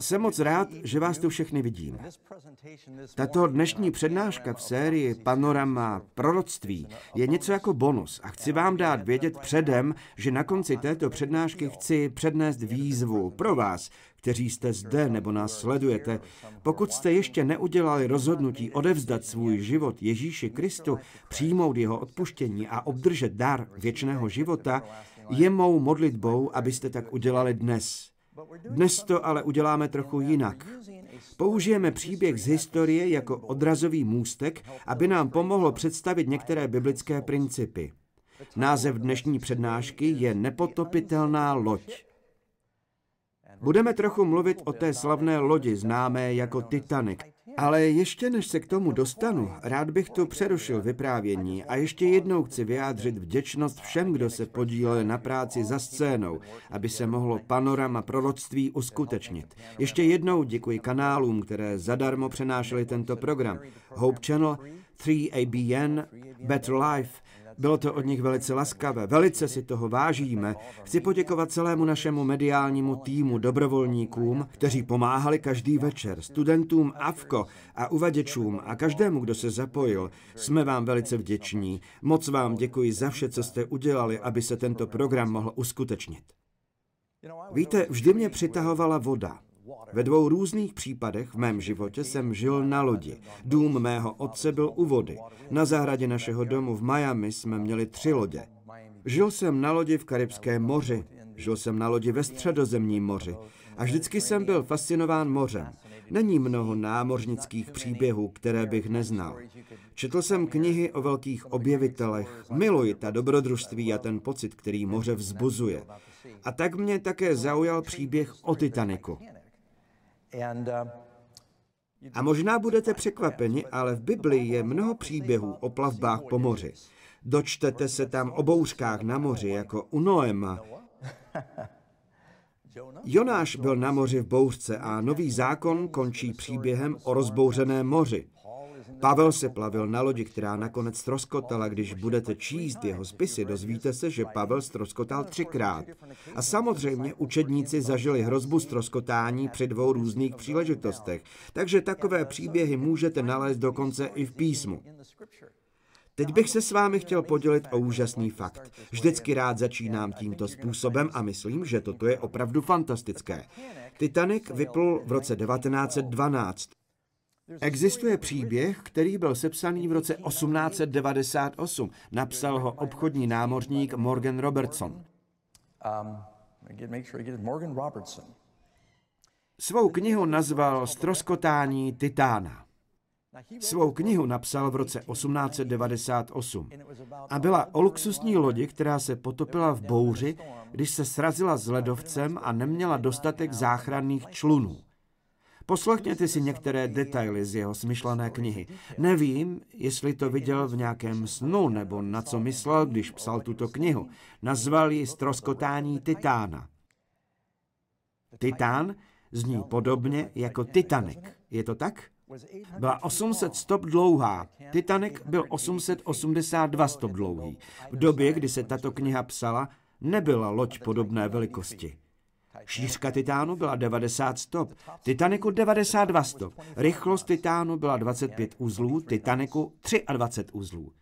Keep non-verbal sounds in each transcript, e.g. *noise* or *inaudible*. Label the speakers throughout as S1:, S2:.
S1: Jsem moc rád, že vás tu všechny vidím. Tato dnešní přednáška v sérii Panorama proroctví je něco jako bonus a chci vám dát vědět předem, že na konci této přednášky chci přednést výzvu pro vás, kteří jste zde nebo nás sledujete. Pokud jste ještě neudělali rozhodnutí odevzdat svůj život Ježíši Kristu, přijmout jeho odpuštění a obdržet dar věčného života, je mou modlitbou, abyste tak udělali dnes dnes to ale uděláme trochu jinak. Použijeme příběh z historie jako odrazový můstek, aby nám pomohlo představit některé biblické principy. Název dnešní přednášky je Nepotopitelná loď. Budeme trochu mluvit o té slavné lodi známé jako Titanic, ale ještě než se k tomu dostanu, rád bych to přerušil vyprávění a ještě jednou chci vyjádřit vděčnost všem, kdo se podílel na práci za scénou, aby se mohlo panorama proroctví uskutečnit. Ještě jednou děkuji kanálům, které zadarmo přenášely tento program. Hope Channel, 3ABN, Better Life, bylo to od nich velice laskavé, velice si toho vážíme. Chci poděkovat celému našemu mediálnímu týmu dobrovolníkům, kteří pomáhali každý večer, studentům AFKO a uvaděčům a každému, kdo se zapojil. Jsme vám velice vděční. Moc vám děkuji za vše, co jste udělali, aby se tento program mohl uskutečnit. Víte, vždy mě přitahovala voda. Ve dvou různých případech v mém životě jsem žil na lodi. Dům mého otce byl u vody. Na zahradě našeho domu v Miami jsme měli tři lodě. Žil jsem na lodi v Karibském moři, žil jsem na lodi ve Středozemním moři a vždycky jsem byl fascinován mořem. Není mnoho námořnických příběhů, které bych neznal. Četl jsem knihy o velkých objevitelech, miluji ta dobrodružství a ten pocit, který moře vzbuzuje. A tak mě také zaujal příběh o Titaniku. Uh, a možná budete překvapeni, ale v Biblii je mnoho příběhů o plavbách po moři. Dočtete se tam o bouřkách na moři, jako u Noema. *laughs* Jonáš byl na moři v bouřce a nový zákon končí příběhem o rozbouřeném moři. Pavel se plavil na lodi, která nakonec stroskotala. Když budete číst jeho spisy, dozvíte se, že Pavel stroskotal třikrát. A samozřejmě učedníci zažili hrozbu stroskotání při dvou různých příležitostech. Takže takové příběhy můžete nalézt dokonce i v písmu. Teď bych se s vámi chtěl podělit o úžasný fakt. Vždycky rád začínám tímto způsobem a myslím, že toto je opravdu fantastické. Titanic vyplul v roce 1912. Existuje příběh, který byl sepsaný v roce 1898. Napsal ho obchodní námořník Morgan Robertson. Um, Svou knihu nazval Stroskotání titána. Svou knihu napsal v roce 1898 a byla o luxusní lodi, která se potopila v bouři, když se srazila s ledovcem a neměla dostatek záchranných člunů. Poslechněte si některé detaily z jeho smyšlené knihy. Nevím, jestli to viděl v nějakém snu nebo na co myslel, když psal tuto knihu. Nazval ji Stroskotání Titána. Titán zní podobně jako Titanic. Je to tak? Byla 800 stop dlouhá. Titanic byl 882 stop dlouhý. V době, kdy se tato kniha psala, nebyla loď podobné velikosti. Šířka Titánu byla 90 stop, Titaniku 92 stop, rychlost Titánu byla 25 uzlů, Titaniku 23 uzlů.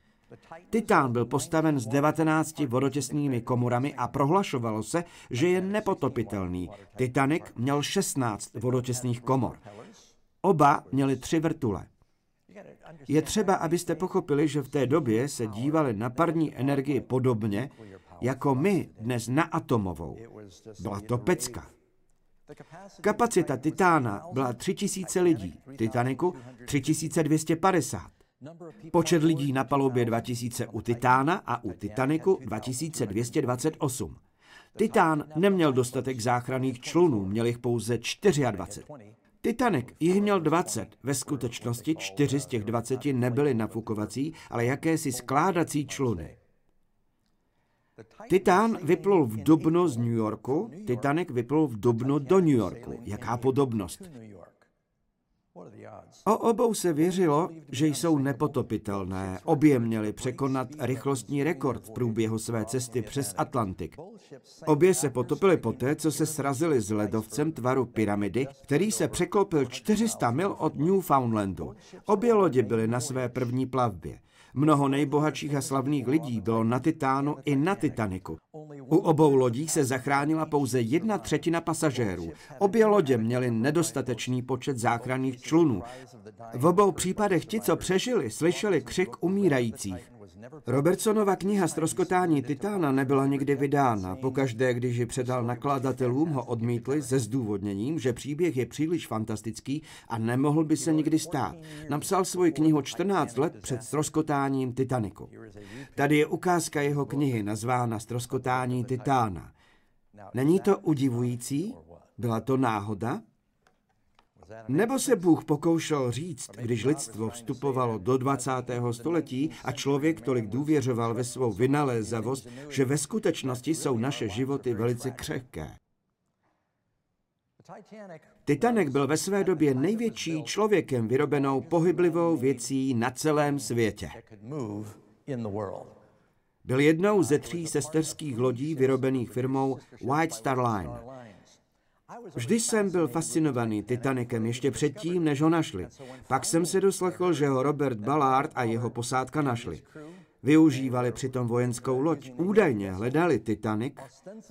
S1: Titán byl postaven s 19 vodotěsnými komorami a prohlašovalo se, že je nepotopitelný. Titanic měl 16 vodotěsných komor. Oba měli tři vrtule. Je třeba, abyste pochopili, že v té době se dívali na parní energii podobně, jako my dnes na atomovou. Byla to pecka. Kapacita Titána byla 3000 lidí, Titaniku 3250. Počet lidí na palubě 2000 u Titána a u Titaniku 2228. Titán neměl dostatek záchranných člunů, měl jich pouze 24. Titanic jich měl 20. Ve skutečnosti 4 z těch 20 nebyly nafukovací, ale jakési skládací čluny. Titán vyplul v Dubno z New Yorku, Titanic vyplul v Dubno do New Yorku. Jaká podobnost? O obou se věřilo, že jsou nepotopitelné. Obě měly překonat rychlostní rekord v průběhu své cesty přes Atlantik. Obě se potopily poté, co se srazily s ledovcem tvaru pyramidy, který se překlopil 400 mil od Newfoundlandu. Obě lodě byly na své první plavbě. Mnoho nejbohatších a slavných lidí bylo na Titánu i na Titaniku. U obou lodí se zachránila pouze jedna třetina pasažérů. Obě lodě měly nedostatečný počet záchranných člunů. V obou případech ti, co přežili, slyšeli křik umírajících. Robertsonova kniha Stroskotání Titána nebyla nikdy vydána. Pokaždé, když ji předal nakladatelům, ho odmítli se zdůvodněním, že příběh je příliš fantastický a nemohl by se nikdy stát. Napsal svoji knihu 14 let před stroskotáním Titaniku. Tady je ukázka jeho knihy nazvána Stroskotání Titána. Není to udivující? Byla to náhoda? Nebo se Bůh pokoušel říct, když lidstvo vstupovalo do 20. století a člověk tolik důvěřoval ve svou vynalézavost, že ve skutečnosti jsou naše životy velice křehké. Titanic byl ve své době největší člověkem vyrobenou pohyblivou věcí na celém světě. Byl jednou ze tří sesterských lodí vyrobených firmou White Star Line. Vždy jsem byl fascinovaný Titanikem ještě předtím, než ho našli. Pak jsem se doslechl, že ho Robert Ballard a jeho posádka našli. Využívali přitom vojenskou loď, údajně hledali Titanic,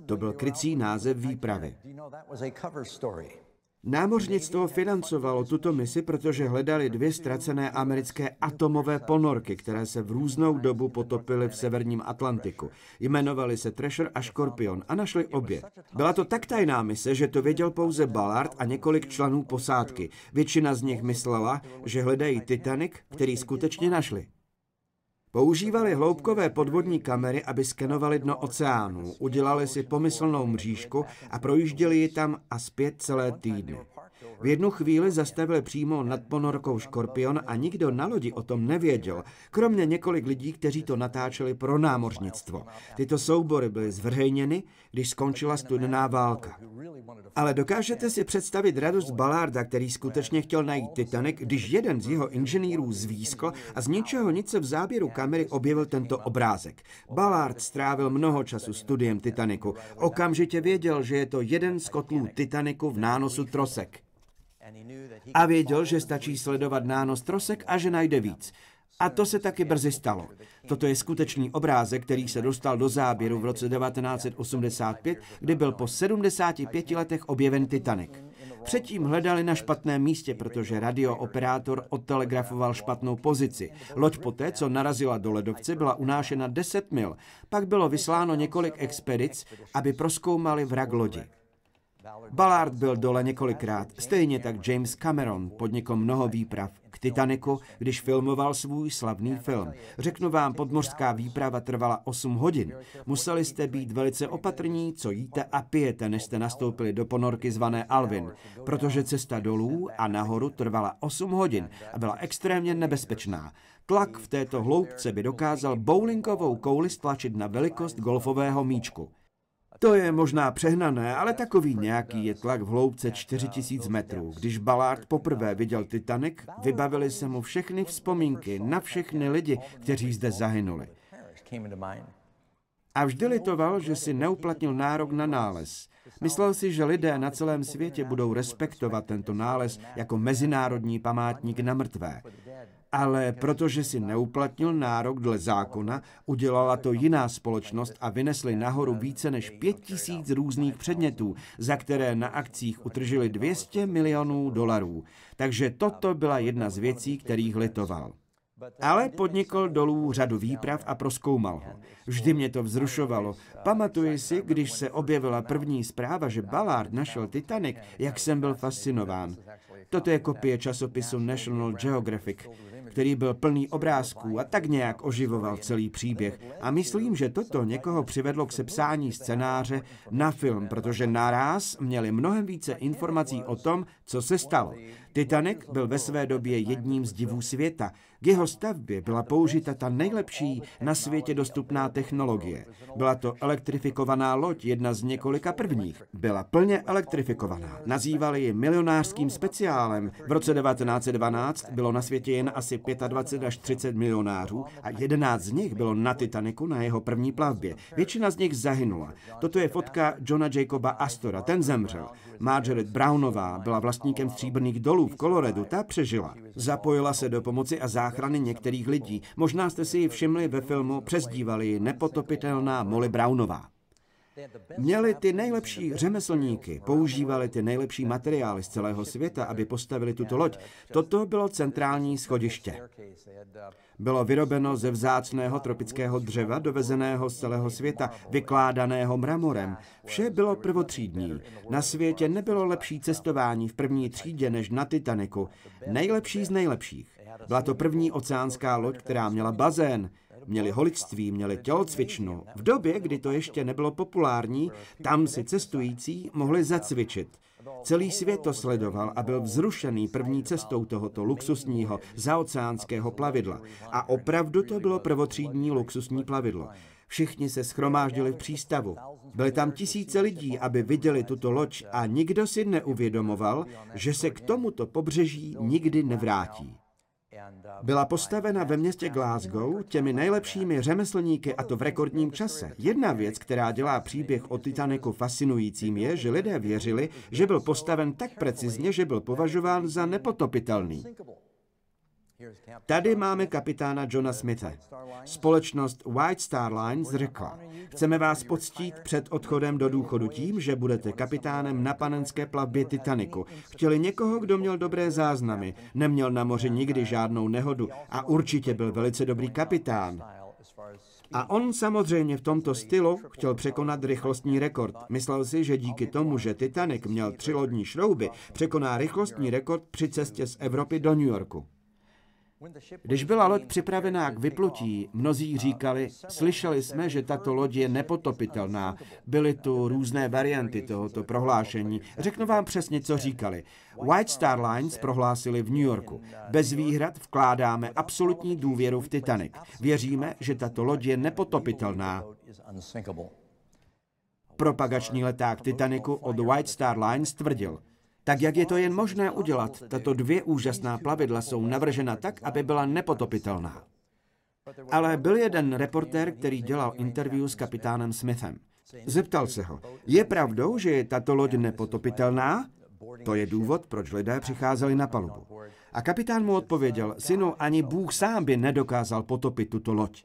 S1: to byl krycí název výpravy. Námořnictvo financovalo tuto misi, protože hledali dvě ztracené americké atomové ponorky, které se v různou dobu potopily v severním Atlantiku. Jmenovali se Treasure a Scorpion a našli obě. Byla to tak tajná mise, že to věděl pouze Ballard a několik členů posádky. Většina z nich myslela, že hledají Titanic, který skutečně našli. Používali hloubkové podvodní kamery, aby skenovali dno oceánu, udělali si pomyslnou mřížku a projížděli ji tam a zpět celé týdny. V jednu chvíli zastavil přímo nad ponorkou Škorpion a nikdo na lodi o tom nevěděl, kromě několik lidí, kteří to natáčeli pro námořnictvo. Tyto soubory byly zvrhejněny, když skončila studená válka. Ale dokážete si představit radost Ballarda, který skutečně chtěl najít Titanic, když jeden z jeho inženýrů zvýskl a z ničeho nic se v záběru kamery objevil tento obrázek. Ballard strávil mnoho času studiem Titaniku. Okamžitě věděl, že je to jeden z kotlů Titaniku v nánosu trosek. A věděl, že stačí sledovat nános trosek a že najde víc. A to se taky brzy stalo. Toto je skutečný obrázek, který se dostal do záběru v roce 1985, kdy byl po 75 letech objeven Titanic. Předtím hledali na špatném místě, protože radiooperátor odtelegrafoval špatnou pozici. Loď poté, co narazila do ledovce, byla unášena 10 mil. Pak bylo vysláno několik expedic, aby proskoumali vrak lodi. Ballard byl dole několikrát, stejně tak James Cameron podnikl mnoho výprav k Titaniku, když filmoval svůj slavný film. Řeknu vám, podmořská výprava trvala 8 hodin. Museli jste být velice opatrní, co jíte a pijete, než jste nastoupili do ponorky zvané Alvin, protože cesta dolů a nahoru trvala 8 hodin a byla extrémně nebezpečná. Tlak v této hloubce by dokázal bowlingovou kouli stlačit na velikost golfového míčku. To je možná přehnané, ale takový nějaký je tlak v hloubce 4000 metrů. Když Ballard poprvé viděl Titanic, vybavili se mu všechny vzpomínky na všechny lidi, kteří zde zahynuli. A vždy litoval, že si neuplatnil nárok na nález. Myslel si, že lidé na celém světě budou respektovat tento nález jako mezinárodní památník na mrtvé ale protože si neuplatnil nárok dle zákona, udělala to jiná společnost a vynesli nahoru více než tisíc různých předmětů, za které na akcích utržili 200 milionů dolarů. Takže toto byla jedna z věcí, kterých litoval. Ale podnikl dolů řadu výprav a proskoumal ho. Vždy mě to vzrušovalo. Pamatuji si, když se objevila první zpráva, že Ballard našel Titanic, jak jsem byl fascinován. Toto je kopie časopisu National Geographic který byl plný obrázků a tak nějak oživoval celý příběh. A myslím, že toto někoho přivedlo k sepsání scénáře na film, protože naraz měli mnohem více informací o tom, co se stalo. Titanic byl ve své době jedním z divů světa. K jeho stavbě byla použita ta nejlepší na světě dostupná technologie. Byla to elektrifikovaná loď, jedna z několika prvních. Byla plně elektrifikovaná. Nazývali ji milionářským speciálem. V roce 1912 bylo na světě jen asi 25 až 30 milionářů a 11 z nich bylo na Titaniku na jeho první plavbě. Většina z nich zahynula. Toto je fotka Johna Jacoba Astora, ten zemřel. Margaret Brownová byla vlastníkem stříbrných dolů v Koloredu, ta přežila. Zapojila se do pomoci a záchrany záchrany některých lidí. Možná jste si ji všimli ve filmu, přezdívali nepotopitelná Molly Brownová. Měli ty nejlepší řemeslníky, používali ty nejlepší materiály z celého světa, aby postavili tuto loď. Toto bylo centrální schodiště. Bylo vyrobeno ze vzácného tropického dřeva, dovezeného z celého světa, vykládaného mramorem. Vše bylo prvotřídní. Na světě nebylo lepší cestování v první třídě než na Titaniku. Nejlepší z nejlepších. Byla to první oceánská loď, která měla bazén, měli holictví, měli tělocvičnu. V době, kdy to ještě nebylo populární, tam si cestující mohli zacvičit. Celý svět to sledoval a byl vzrušený první cestou tohoto luxusního zaoceánského plavidla. A opravdu to bylo prvotřídní luxusní plavidlo. Všichni se schromáždili v přístavu. Byly tam tisíce lidí, aby viděli tuto loď a nikdo si neuvědomoval, že se k tomuto pobřeží nikdy nevrátí. Byla postavena ve městě Glasgow těmi nejlepšími řemeslníky a to v rekordním čase. Jedna věc, která dělá příběh o Titaniku fascinujícím, je, že lidé věřili, že byl postaven tak precizně, že byl považován za nepotopitelný. Tady máme kapitána Johna Smitha. Společnost White Star Lines řekla, chceme vás poctít před odchodem do důchodu tím, že budete kapitánem na panenské plavbě Titaniku. Chtěli někoho, kdo měl dobré záznamy, neměl na moři nikdy žádnou nehodu a určitě byl velice dobrý kapitán. A on samozřejmě v tomto stylu chtěl překonat rychlostní rekord. Myslel si, že díky tomu, že Titanic měl tři lodní šrouby, překoná rychlostní rekord při cestě z Evropy do New Yorku. Když byla loď připravená k vyplutí, mnozí říkali, slyšeli jsme, že tato loď je nepotopitelná. Byly tu různé varianty tohoto prohlášení. Řeknu vám přesně, co říkali. White Star Lines prohlásili v New Yorku. Bez výhrad vkládáme absolutní důvěru v Titanic. Věříme, že tato loď je nepotopitelná. Propagační leták Titaniku od White Star Lines tvrdil – tak jak je to jen možné udělat? Tato dvě úžasná plavidla jsou navržena tak, aby byla nepotopitelná. Ale byl jeden reportér, který dělal interview s kapitánem Smithem. Zeptal se ho, je pravdou, že je tato loď nepotopitelná? To je důvod, proč lidé přicházeli na palubu. A kapitán mu odpověděl, synu, ani Bůh sám by nedokázal potopit tuto loď.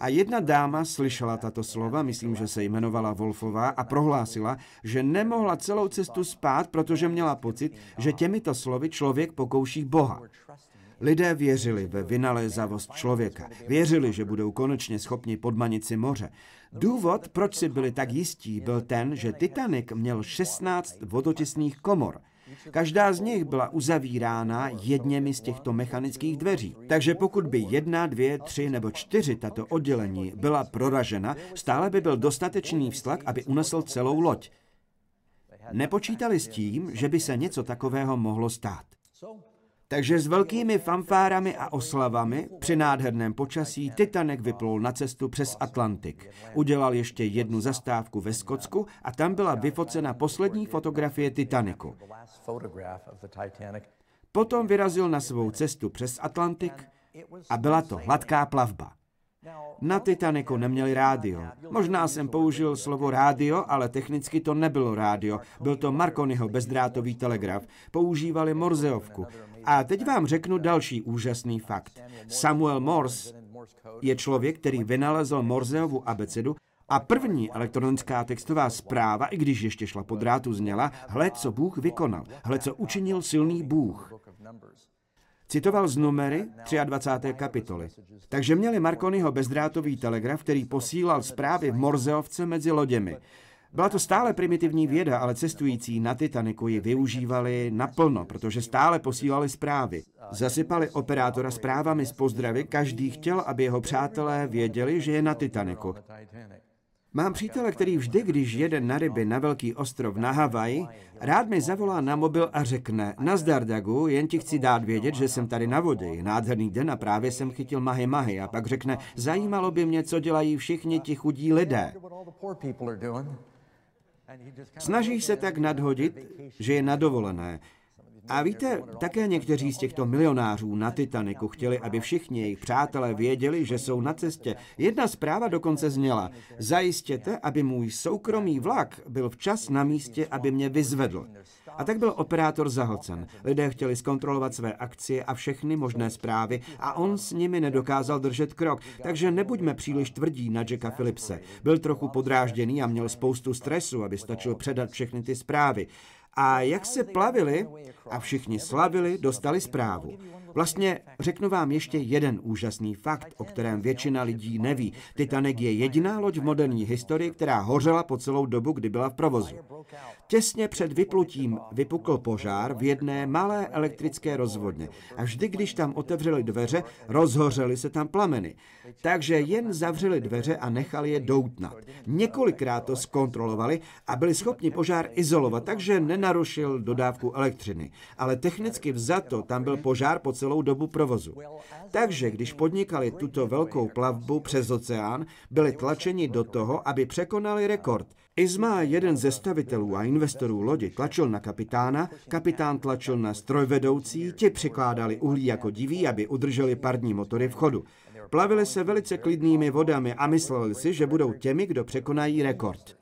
S1: A jedna dáma slyšela tato slova, myslím, že se jmenovala Wolfová, a prohlásila, že nemohla celou cestu spát, protože měla pocit, že těmito slovy člověk pokouší Boha. Lidé věřili ve vynalézavost člověka, věřili, že budou konečně schopni podmanit si moře, Důvod, proč si byli tak jistí, byl ten, že Titanic měl 16 vodotěsných komor. Každá z nich byla uzavírána jedněmi z těchto mechanických dveří. Takže pokud by jedna, dvě, tři nebo čtyři tato oddělení byla proražena, stále by byl dostatečný vztlak, aby unesl celou loď. Nepočítali s tím, že by se něco takového mohlo stát. Takže s velkými fanfárami a oslavami při nádherném počasí Titanic vyplul na cestu přes Atlantik. Udělal ještě jednu zastávku ve Skotsku a tam byla vyfocena poslední fotografie Titaniku. Potom vyrazil na svou cestu přes Atlantik a byla to hladká plavba. Na Titaniku neměli rádio. Možná jsem použil slovo rádio, ale technicky to nebylo rádio. Byl to Marconiho bezdrátový telegraf. Používali Morzeovku. A teď vám řeknu další úžasný fakt. Samuel Morse je člověk, který vynalezl Morzeovu abecedu a první elektronická textová zpráva, i když ještě šla po drátu, zněla hle, co Bůh vykonal, hle, co učinil silný Bůh. Citoval z numery 23. kapitoly. Takže měli Marconiho bezdrátový telegraf, který posílal zprávy v Morzeovce mezi loděmi. Byla to stále primitivní věda, ale cestující na Titaniku ji využívali naplno, protože stále posílali zprávy. Zasypali operátora zprávami z pozdravy, každý chtěl, aby jeho přátelé věděli, že je na Titaniku. Mám přítele, který vždy, když jede na ryby na velký ostrov na Havaji, rád mi zavolá na mobil a řekne, nazdar Dagu, jen ti chci dát vědět, že jsem tady na vodě. Nádherný den a právě jsem chytil mahy mahy. A pak řekne, zajímalo by mě, co dělají všichni ti chudí lidé. Snaží se tak nadhodit, že je nadovolené. A víte, také někteří z těchto milionářů na Titaniku chtěli, aby všichni jejich přátelé věděli, že jsou na cestě. Jedna zpráva dokonce zněla, zajistěte, aby můj soukromý vlak byl včas na místě, aby mě vyzvedl. A tak byl operátor zahlcen. Lidé chtěli zkontrolovat své akcie a všechny možné zprávy a on s nimi nedokázal držet krok, takže nebuďme příliš tvrdí na Jacka Philipse. Byl trochu podrážděný a měl spoustu stresu, aby stačil předat všechny ty zprávy. A jak se plavili a všichni slavili, dostali zprávu. Vlastně řeknu vám ještě jeden úžasný fakt, o kterém většina lidí neví. Titanic je jediná loď v moderní historii, která hořela po celou dobu, kdy byla v provozu. Těsně před vyplutím vypukl požár v jedné malé elektrické rozvodně a vždy, když tam otevřeli dveře, rozhořely se tam plameny. Takže jen zavřeli dveře a nechali je doutnat. Několikrát to zkontrolovali a byli schopni požár izolovat, takže nenarušil dodávku elektřiny. Ale technicky vzato tam byl požár po celou celou dobu provozu. Takže když podnikali tuto velkou plavbu přes oceán, byli tlačeni do toho, aby překonali rekord. Izma, jeden ze stavitelů a investorů lodi, tlačil na kapitána, kapitán tlačil na strojvedoucí, ti přikládali uhlí jako diví, aby udrželi parní motory v chodu. Plavili se velice klidnými vodami a mysleli si, že budou těmi, kdo překonají rekord.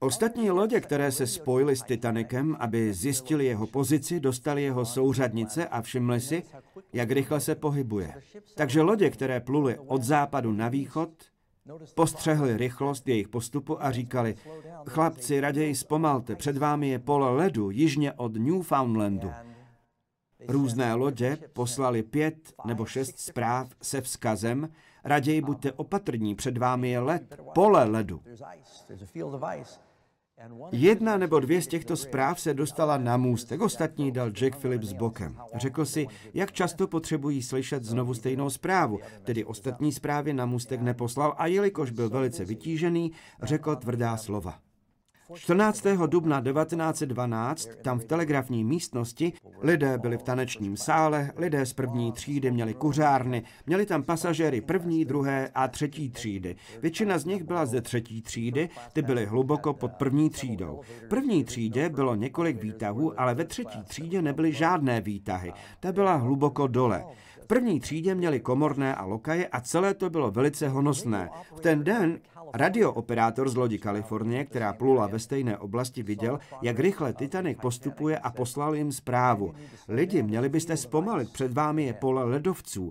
S1: Ostatní lodě, které se spojily s Titanikem, aby zjistili jeho pozici, dostali jeho souřadnice a všimli si, jak rychle se pohybuje. Takže lodě, které pluly od západu na východ, postřehly rychlost jejich postupu a říkali, chlapci, raději zpomalte, před vámi je pole ledu jižně od Newfoundlandu. Různé lodě poslali pět nebo šest zpráv se vzkazem, raději buďte opatrní, před vámi je led, pole ledu. Jedna nebo dvě z těchto zpráv se dostala na můstek, ostatní dal Jack Phillips bokem. Řekl si, jak často potřebují slyšet znovu stejnou zprávu, tedy ostatní zprávy na můstek neposlal a jelikož byl velice vytížený, řekl tvrdá slova. 14. dubna 1912 tam v telegrafní místnosti lidé byli v tanečním sále, lidé z první třídy měli kuřárny, měli tam pasažéry první, druhé a třetí třídy. Většina z nich byla ze třetí třídy, ty byly hluboko pod první třídou. V první třídě bylo několik výtahů, ale ve třetí třídě nebyly žádné výtahy. Ta byla hluboko dole první třídě měli komorné a lokaje a celé to bylo velice honosné. V ten den Radiooperátor z lodi Kalifornie, která plula ve stejné oblasti, viděl, jak rychle Titanic postupuje a poslal jim zprávu. Lidi, měli byste zpomalit, před vámi je pole ledovců.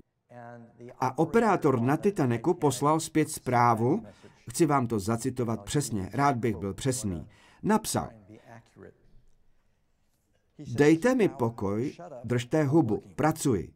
S1: A operátor na Titaniku poslal zpět zprávu, chci vám to zacitovat přesně, rád bych byl přesný. Napsal, dejte mi pokoj, držte hubu, pracuji.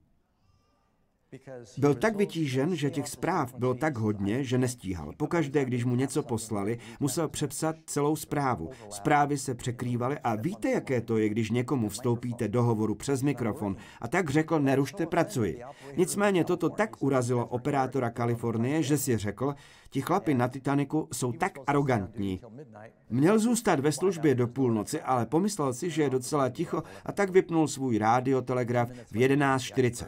S1: Byl tak vytížen, že těch zpráv bylo tak hodně, že nestíhal. Pokaždé, když mu něco poslali, musel přepsat celou zprávu. Zprávy se překrývaly a víte, jaké to je, když někomu vstoupíte do hovoru přes mikrofon. A tak řekl, nerušte, pracuji. Nicméně toto tak urazilo operátora Kalifornie, že si řekl, ti chlapi na Titaniku jsou tak arrogantní. Měl zůstat ve službě do půlnoci, ale pomyslel si, že je docela ticho a tak vypnul svůj rádiotelegraf v 11.40.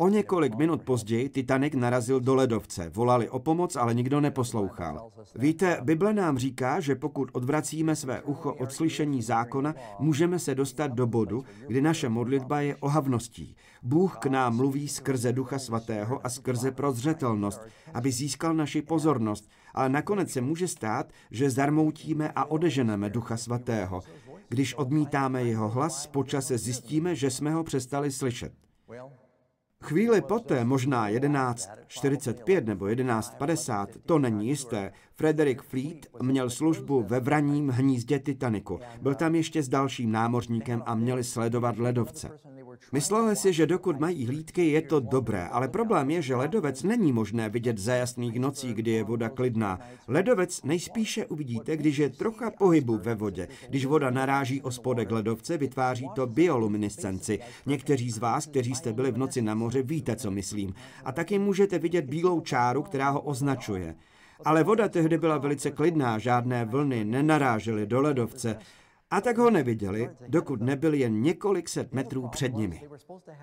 S1: O několik minut později Titanic narazil do ledovce. Volali o pomoc, ale nikdo neposlouchal. Víte, Bible nám říká, že pokud odvracíme své ucho od slyšení zákona, můžeme se dostat do bodu, kdy naše modlitba je ohavností. Bůh k nám mluví skrze Ducha Svatého a skrze prozřetelnost, aby získal naši pozornost, ale nakonec se může stát, že zarmoutíme a odeženeme Ducha Svatého. Když odmítáme jeho hlas, počase zjistíme, že jsme ho přestali slyšet. Chvíli poté, možná 11.45 nebo 11.50, to není jisté, Frederick Fleet měl službu ve vraním hnízdě Titaniku. Byl tam ještě s dalším námořníkem a měli sledovat ledovce. Mysleli si, že dokud mají hlídky, je to dobré, ale problém je, že ledovec není možné vidět za jasných nocí, kdy je voda klidná. Ledovec nejspíše uvidíte, když je trocha pohybu ve vodě. Když voda naráží o spodek ledovce, vytváří to bioluminescenci. Někteří z vás, kteří jste byli v noci na moři, víte, co myslím. A taky můžete vidět bílou čáru, která ho označuje. Ale voda tehdy byla velice klidná, žádné vlny nenarážely do ledovce. A tak ho neviděli, dokud nebyl jen několik set metrů před nimi.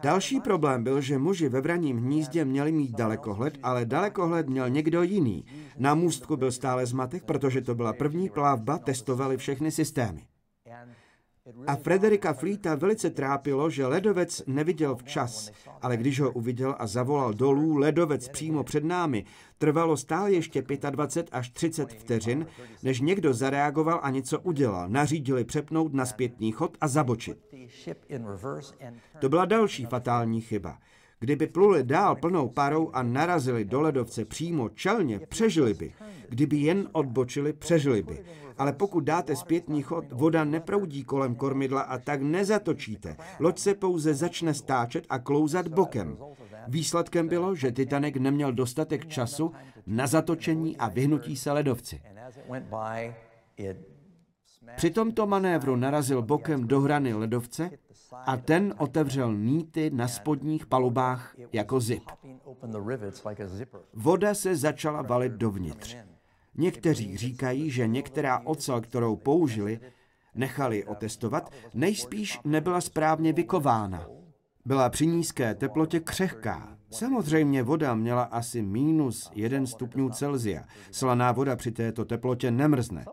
S1: Další problém byl, že muži ve vraním hnízdě měli mít dalekohled, ale dalekohled měl někdo jiný. Na můstku byl stále zmatek, protože to byla první plavba, testovali všechny systémy. A Frederika Flíta velice trápilo, že ledovec neviděl včas, ale když ho uviděl a zavolal dolů, ledovec přímo před námi, trvalo stále ještě 25 až 30 vteřin, než někdo zareagoval a něco udělal. Nařídili přepnout na zpětný chod a zabočit. To byla další fatální chyba. Kdyby pluli dál plnou parou a narazili do ledovce přímo čelně, přežili by. Kdyby jen odbočili, přežili by ale pokud dáte zpětný chod, voda neproudí kolem kormidla a tak nezatočíte. Loď se pouze začne stáčet a klouzat bokem. Výsledkem bylo, že Titanic neměl dostatek času na zatočení a vyhnutí se ledovci. Při tomto manévru narazil bokem do hrany ledovce a ten otevřel níty na spodních palubách jako zip. Voda se začala valit dovnitř. Někteří říkají, že některá ocel, kterou použili, nechali otestovat, nejspíš nebyla správně vykována. Byla při nízké teplotě křehká. Samozřejmě voda měla asi minus 1 stupňů Celzia. Slaná voda při této teplotě nemrzne.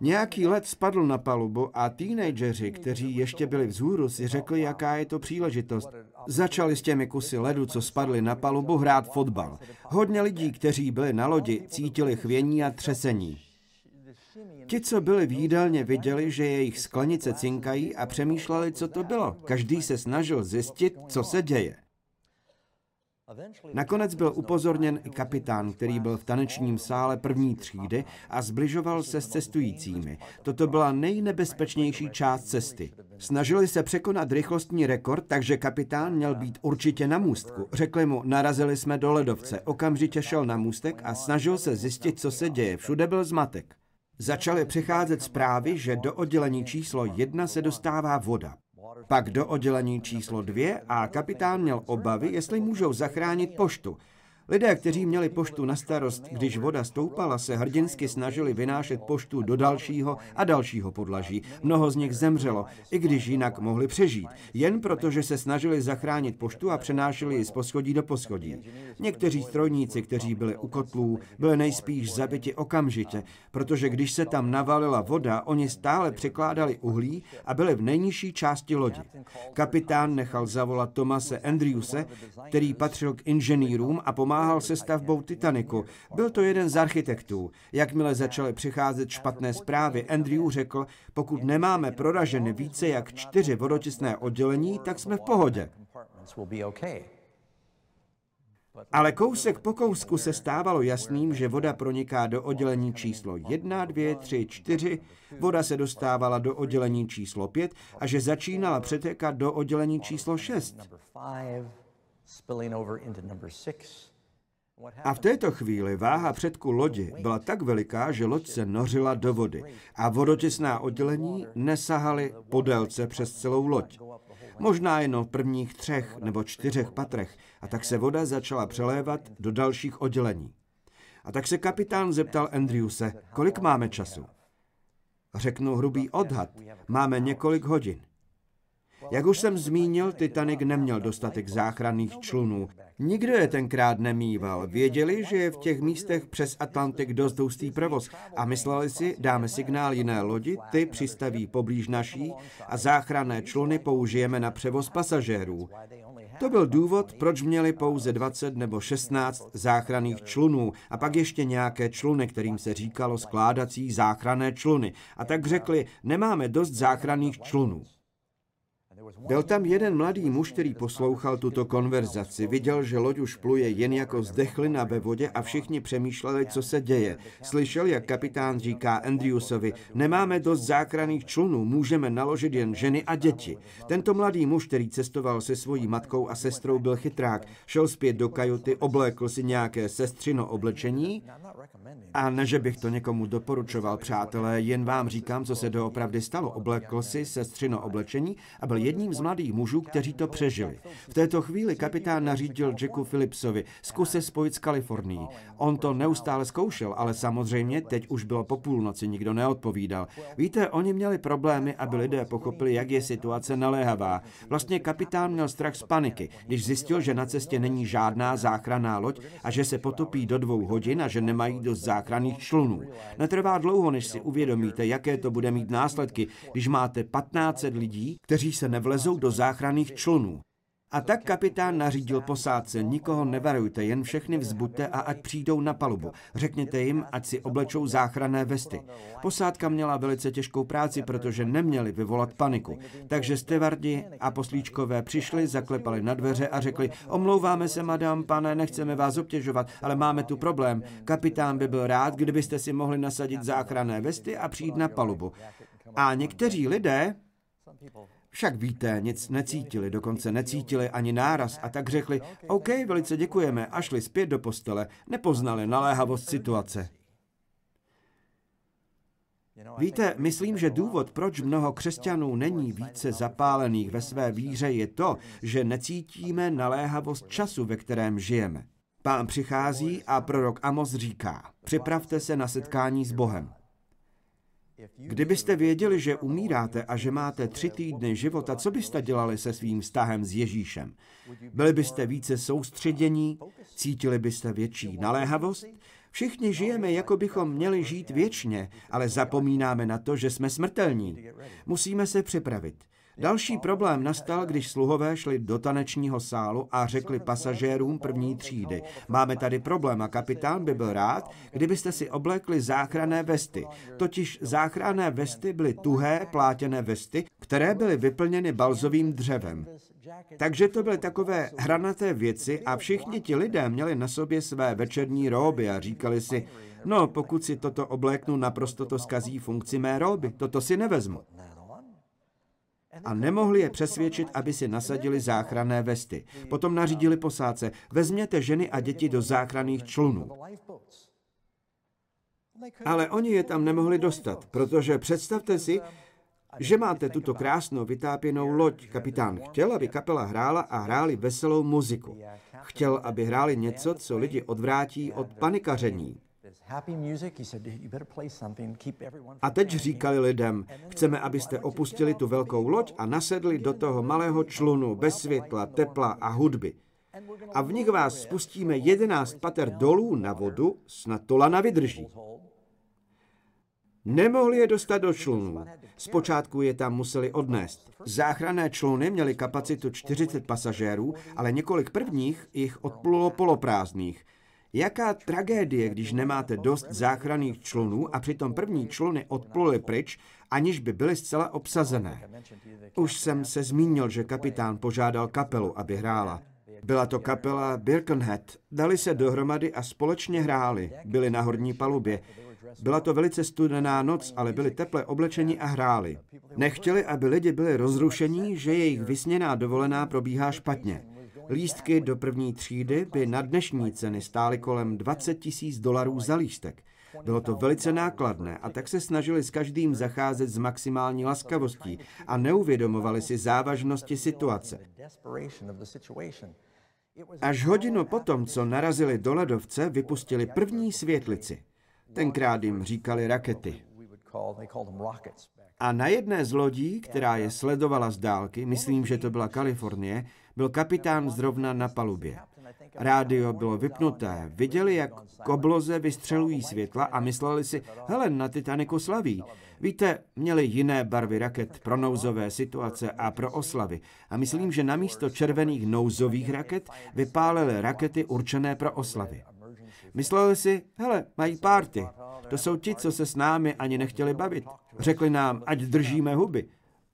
S1: Nějaký let spadl na palubu a teenageři, kteří ještě byli vzhůru, si řekli, jaká je to příležitost. Začali s těmi kusy ledu, co spadly na palubu, hrát fotbal. Hodně lidí, kteří byli na lodi, cítili chvění a třesení. Ti, co byli v jídelně, viděli, že jejich sklenice cinkají a přemýšleli, co to bylo. Každý se snažil zjistit, co se děje. Nakonec byl upozorněn i kapitán, který byl v tanečním sále první třídy a zbližoval se s cestujícími. Toto byla nejnebezpečnější část cesty. Snažili se překonat rychlostní rekord, takže kapitán měl být určitě na můstku. Řekli mu, narazili jsme do ledovce. Okamžitě šel na můstek a snažil se zjistit, co se děje. Všude byl zmatek. Začaly přicházet zprávy, že do oddělení číslo jedna se dostává voda. Pak do oddělení číslo dvě a kapitán měl obavy, jestli můžou zachránit poštu. Lidé, kteří měli poštu na starost, když voda stoupala, se hrdinsky snažili vynášet poštu do dalšího a dalšího podlaží. Mnoho z nich zemřelo, i když jinak mohli přežít, jen protože se snažili zachránit poštu a přenášeli ji z poschodí do poschodí. Někteří strojníci, kteří byli u kotlů, byli nejspíš zabiti okamžitě, protože když se tam navalila voda, oni stále překládali uhlí a byli v nejnižší části lodi. Kapitán nechal zavolat Tomase Andrewse, který patřil k inženýrům a pomáhal pomáhal se stavbou Titaniku. Byl to jeden z architektů. Jakmile začaly přicházet špatné zprávy, Andrew řekl, pokud nemáme proraženy více jak čtyři vodotisné oddělení, tak jsme v pohodě. Ale kousek po kousku se stávalo jasným, že voda proniká do oddělení číslo 1, 2, 3, 4, voda se dostávala do oddělení číslo 5 a že začínala přetékat do oddělení číslo 6. A v této chvíli váha předku lodi byla tak veliká, že loď se nořila do vody a vodotěsná oddělení nesahaly po délce přes celou loď. Možná jenom v prvních třech nebo čtyřech patrech a tak se voda začala přelévat do dalších oddělení. A tak se kapitán zeptal Andrewse, kolik máme času? Řeknu hrubý odhad, máme několik hodin. Jak už jsem zmínil, Titanic neměl dostatek záchranných člunů Nikdo je tenkrát nemýval. Věděli, že je v těch místech přes Atlantik dost hustý provoz a mysleli si, dáme signál jiné lodi, ty přistaví poblíž naší a záchranné čluny použijeme na převoz pasažérů. To byl důvod, proč měli pouze 20 nebo 16 záchranných člunů a pak ještě nějaké čluny, kterým se říkalo skládací záchranné čluny. A tak řekli, nemáme dost záchranných člunů. Byl tam jeden mladý muž, který poslouchal tuto konverzaci. Viděl, že loď už pluje jen jako zdechlina ve vodě a všichni přemýšleli, co se děje. Slyšel, jak kapitán říká Andrewsovi, nemáme dost záchranných člunů, můžeme naložit jen ženy a děti. Tento mladý muž, který cestoval se svojí matkou a sestrou, byl chytrák. Šel zpět do kajuty, oblékl si nějaké sestřino oblečení a ne, že bych to někomu doporučoval, přátelé, jen vám říkám, co se doopravdy stalo. Oblékl si sestřino oblečení a byl jedním z mladých mužů, kteří to přežili. V této chvíli kapitán nařídil Jacku Phillipsovi, zkus se spojit s Kalifornií. On to neustále zkoušel, ale samozřejmě teď už bylo po půlnoci, nikdo neodpovídal. Víte, oni měli problémy, aby lidé pochopili, jak je situace naléhavá. Vlastně kapitán měl strach z paniky, když zjistil, že na cestě není žádná záchranná loď a že se potopí do dvou hodin a že nemají dost záchranných člunů. Netrvá dlouho, než si uvědomíte, jaké to bude mít následky, když máte 15 lidí, kteří se nevrátí vlezou do záchranných člunů. A tak kapitán nařídil posádce, nikoho nevarujte, jen všechny vzbuďte a ať přijdou na palubu. Řekněte jim, ať si oblečou záchranné vesty. Posádka měla velice těžkou práci, protože neměli vyvolat paniku. Takže stevardi a poslíčkové přišli, zaklepali na dveře a řekli, omlouváme se, madam, pane, nechceme vás obtěžovat, ale máme tu problém. Kapitán by byl rád, kdybyste si mohli nasadit záchranné vesty a přijít na palubu. A někteří lidé však víte, nic necítili, dokonce necítili ani náraz a tak řekli, OK, velice děkujeme a šli zpět do postele, nepoznali naléhavost situace. Víte, myslím, že důvod, proč mnoho křesťanů není více zapálených ve své víře, je to, že necítíme naléhavost času, ve kterém žijeme. Pán přichází a prorok Amos říká, připravte se na setkání s Bohem. Kdybyste věděli, že umíráte a že máte tři týdny života, co byste dělali se svým vztahem s Ježíšem? Byli byste více soustředění? Cítili byste větší naléhavost? Všichni žijeme, jako bychom měli žít věčně, ale zapomínáme na to, že jsme smrtelní. Musíme se připravit. Další problém nastal, když sluhové šli do tanečního sálu a řekli pasažérům první třídy. Máme tady problém a kapitán by byl rád, kdybyste si oblekli záchranné vesty. Totiž záchranné vesty byly tuhé plátěné vesty, které byly vyplněny balzovým dřevem. Takže to byly takové hranaté věci a všichni ti lidé měli na sobě své večerní róby a říkali si, no pokud si toto obléknu, naprosto to skazí funkci mé róby, toto si nevezmu a nemohli je přesvědčit, aby si nasadili záchranné vesty. Potom nařídili posádce, vezměte ženy a děti do záchranných člunů. Ale oni je tam nemohli dostat, protože představte si, že máte tuto krásnou vytápěnou loď. Kapitán chtěl, aby kapela hrála a hráli veselou muziku. Chtěl, aby hráli něco, co lidi odvrátí od panikaření. A teď říkali lidem, chceme, abyste opustili tu velkou loď a nasedli do toho malého člunu bez světla, tepla a hudby. A v nich vás spustíme jedenáct pater dolů na vodu, snad to lana vydrží. Nemohli je dostat do člunů. Zpočátku je tam museli odnést. Záchranné čluny měly kapacitu 40 pasažérů, ale několik prvních jich odplulo poloprázdných – Jaká tragédie, když nemáte dost záchranných člunů a přitom první čluny odpluly pryč, aniž by byly zcela obsazené. Už jsem se zmínil, že kapitán požádal kapelu, aby hrála. Byla to kapela Birkenhead. Dali se dohromady a společně hráli. Byli na horní palubě. Byla to velice studená noc, ale byli teple oblečeni a hráli. Nechtěli, aby lidi byli rozrušení, že jejich vysněná dovolená probíhá špatně. Lístky do první třídy by na dnešní ceny stály kolem 20 tisíc dolarů za lístek. Bylo to velice nákladné a tak se snažili s každým zacházet s maximální laskavostí a neuvědomovali si závažnosti situace. Až hodinu potom, co narazili do ledovce, vypustili první světlici. Tenkrát jim říkali rakety. A na jedné z lodí, která je sledovala z dálky, myslím, že to byla Kalifornie, byl kapitán zrovna na palubě. Rádio bylo vypnuté, viděli, jak k obloze vystřelují světla a mysleli si, hele, na Titaniku slaví. Víte, měli jiné barvy raket pro nouzové situace a pro oslavy. A myslím, že namísto červených nouzových raket vypálili rakety určené pro oslavy. Mysleli si, hele, mají párty. To jsou ti, co se s námi ani nechtěli bavit. Řekli nám, ať držíme huby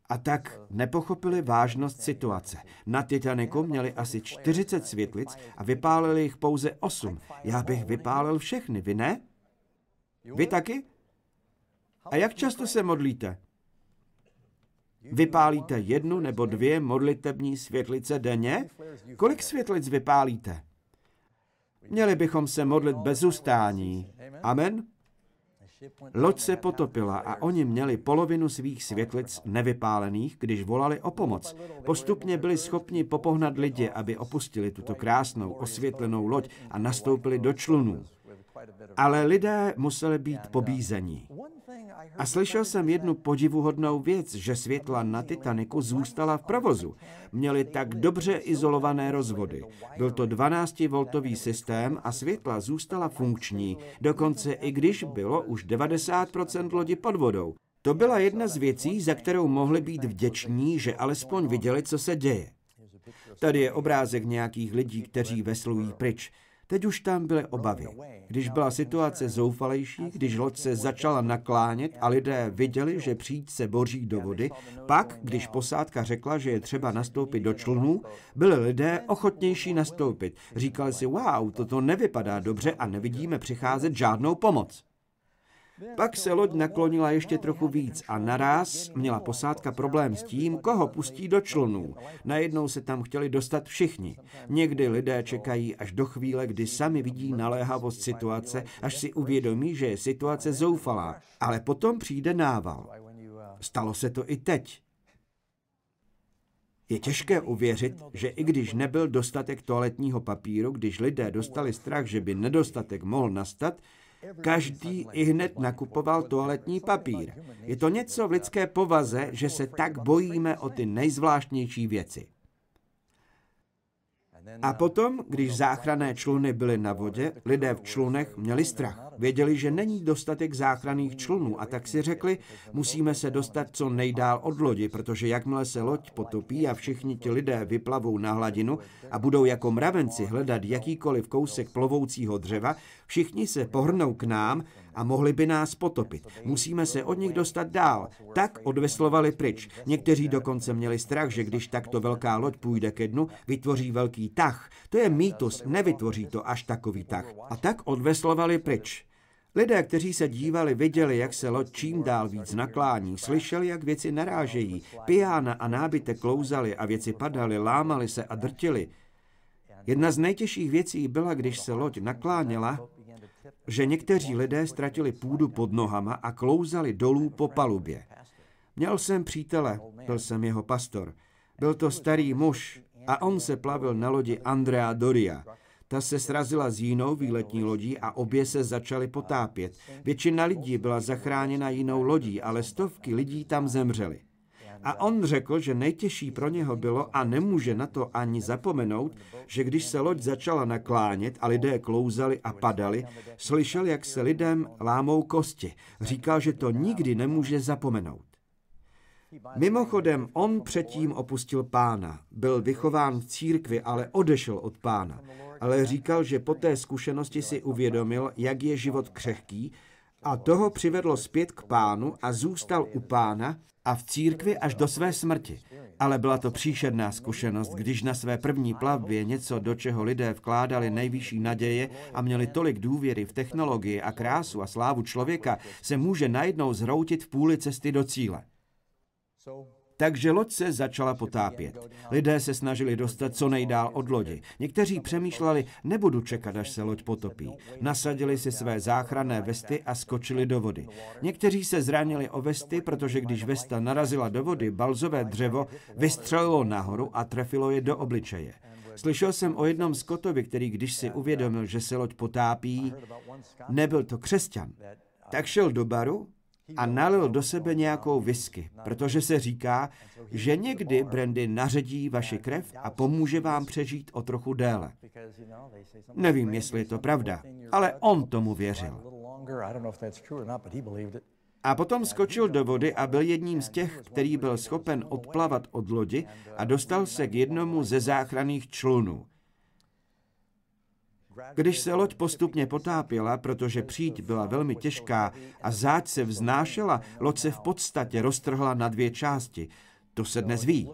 S1: a tak nepochopili vážnost situace. Na Titaniku měli asi 40 světlic a vypálili jich pouze 8. Já bych vypálil všechny, vy ne? Vy taky? A jak často se modlíte? Vypálíte jednu nebo dvě modlitební světlice denně? Kolik světlic vypálíte? Měli bychom se modlit bez ustání. Amen. Loď se potopila a oni měli polovinu svých světlic nevypálených, když volali o pomoc. Postupně byli schopni popohnat lidi, aby opustili tuto krásnou osvětlenou loď a nastoupili do člunů ale lidé museli být pobízení. A slyšel jsem jednu podivuhodnou věc, že světla na Titaniku zůstala v provozu. Měli tak dobře izolované rozvody. Byl to 12-voltový systém a světla zůstala funkční, dokonce i když bylo už 90% lodi pod vodou. To byla jedna z věcí, za kterou mohli být vděční, že alespoň viděli, co se děje. Tady je obrázek nějakých lidí, kteří veslují pryč. Teď už tam byly obavy. Když byla situace zoufalejší, když loď se začala naklánět a lidé viděli, že přijít se boří do vody, pak, když posádka řekla, že je třeba nastoupit do člunů, byli lidé ochotnější nastoupit. Říkali si, wow, toto nevypadá dobře a nevidíme přicházet žádnou pomoc. Pak se loď naklonila ještě trochu víc a naraz měla posádka problém s tím, koho pustí do člunů. Najednou se tam chtěli dostat všichni. Někdy lidé čekají až do chvíle, kdy sami vidí naléhavost situace, až si uvědomí, že je situace zoufalá. Ale potom přijde nával. Stalo se to i teď. Je těžké uvěřit, že i když nebyl dostatek toaletního papíru, když lidé dostali strach, že by nedostatek mohl nastat, Každý i hned nakupoval toaletní papír. Je to něco v lidské povaze, že se tak bojíme o ty nejzvláštnější věci. A potom, když záchranné čluny byly na vodě, lidé v člunech měli strach. Věděli, že není dostatek záchranných člunů a tak si řekli, musíme se dostat co nejdál od lodi, protože jakmile se loď potopí a všichni ti lidé vyplavou na hladinu a budou jako mravenci hledat jakýkoliv kousek plovoucího dřeva, všichni se pohrnou k nám a mohli by nás potopit. Musíme se od nich dostat dál. Tak odveslovali pryč. Někteří dokonce měli strach, že když takto velká loď půjde ke dnu, vytvoří velký tah. To je mýtus, nevytvoří to až takový tah. A tak odveslovali pryč. Lidé, kteří se dívali, viděli, jak se loď čím dál víc naklání, slyšeli, jak věci narážejí, pijána a nábyte klouzaly a věci padaly, lámaly se a drtily. Jedna z nejtěžších věcí byla, když se loď nakláněla, že někteří lidé ztratili půdu pod nohama a klouzali dolů po palubě. Měl jsem přítele, byl jsem jeho pastor. Byl to starý muž a on se plavil na lodi Andrea Doria. Ta se srazila s jinou výletní lodí a obě se začaly potápět. Většina lidí byla zachráněna jinou lodí, ale stovky lidí tam zemřely. A on řekl, že nejtěžší pro něho bylo a nemůže na to ani zapomenout, že když se loď začala naklánět a lidé klouzali a padali, slyšel, jak se lidem lámou kosti. Říkal, že to nikdy nemůže zapomenout. Mimochodem, on předtím opustil pána. Byl vychován v církvi, ale odešel od pána. Ale říkal, že po té zkušenosti si uvědomil, jak je život křehký a toho přivedlo zpět k pánu a zůstal u pána a v církvi až do své smrti. Ale byla to příšerná zkušenost, když na své první plavbě něco, do čeho lidé vkládali nejvyšší naděje a měli tolik důvěry v technologii a krásu a slávu člověka, se může najednou zhroutit v půli cesty do cíle. Takže loď se začala potápět. Lidé se snažili dostat co nejdál od lodi. Někteří přemýšleli, nebudu čekat, až se loď potopí. Nasadili si své záchranné vesty a skočili do vody. Někteří se zranili o vesty, protože když vesta narazila do vody, balzové dřevo vystřelilo nahoru a trefilo je do obličeje. Slyšel jsem o jednom Skotovi, který když si uvědomil, že se loď potápí, nebyl to křesťan, tak šel do baru a nalil do sebe nějakou whisky, protože se říká, že někdy brandy naředí vaši krev a pomůže vám přežít o trochu déle. Nevím, jestli je to pravda, ale on tomu věřil. A potom skočil do vody a byl jedním z těch, který byl schopen odplavat od lodi a dostal se k jednomu ze záchranných člunů. Když se loď postupně potápěla, protože příď byla velmi těžká a záď se vznášela, loď se v podstatě roztrhla na dvě části. To se dnes ví.